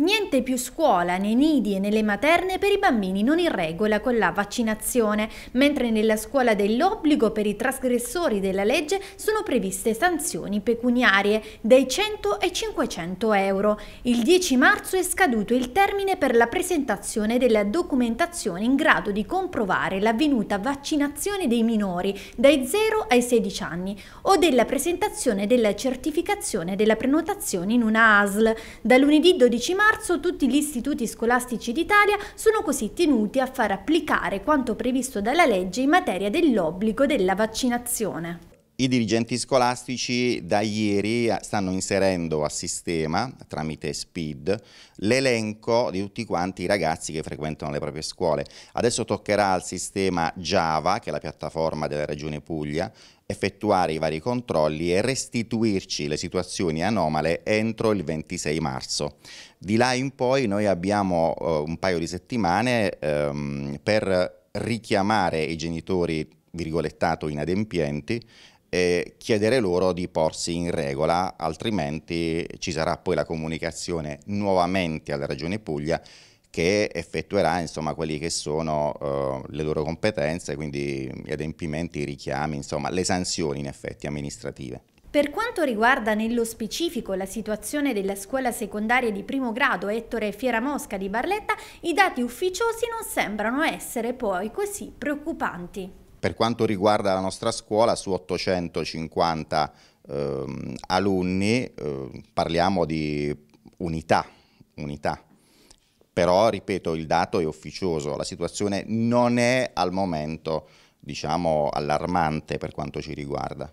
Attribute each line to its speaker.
Speaker 1: Niente più scuola nei nidi e nelle materne per i bambini non in regola con la vaccinazione, mentre nella scuola dell'obbligo per i trasgressori della legge sono previste sanzioni pecuniarie dai 100 ai 500 euro. Il 10 marzo è scaduto il termine per la presentazione della documentazione in grado di comprovare l'avvenuta vaccinazione dei minori dai 0 ai 16 anni o della presentazione della certificazione della prenotazione in una ASL. Da lunedì 12 marzo marzo tutti gli istituti scolastici d'Italia sono così tenuti a far applicare quanto previsto dalla legge in materia dell'obbligo della vaccinazione.
Speaker 2: I dirigenti scolastici da ieri eh, stanno inserendo a sistema, tramite SPID, l'elenco di tutti quanti i ragazzi che frequentano le proprie scuole. Adesso toccherà al sistema Java, che è la piattaforma della Regione Puglia, effettuare i vari controlli e restituirci le situazioni anomale entro il 26 marzo. Di là in poi noi abbiamo eh, un paio di settimane ehm, per richiamare i genitori virgolettato inadempienti e chiedere loro di porsi in regola, altrimenti ci sarà poi la comunicazione nuovamente alla Regione Puglia che effettuerà insomma, quelli che sono eh, le loro competenze, quindi gli adempimenti, i richiami, insomma, le sanzioni in effetti amministrative.
Speaker 1: Per quanto riguarda nello specifico la situazione della scuola secondaria di primo grado Ettore Fiera Mosca di Barletta, i dati ufficiosi non sembrano essere poi così preoccupanti.
Speaker 2: Per quanto riguarda la nostra scuola, su 850 eh, alunni eh, parliamo di unità, unità. Però, ripeto, il dato è ufficioso, la situazione non è al momento diciamo, allarmante per quanto ci riguarda.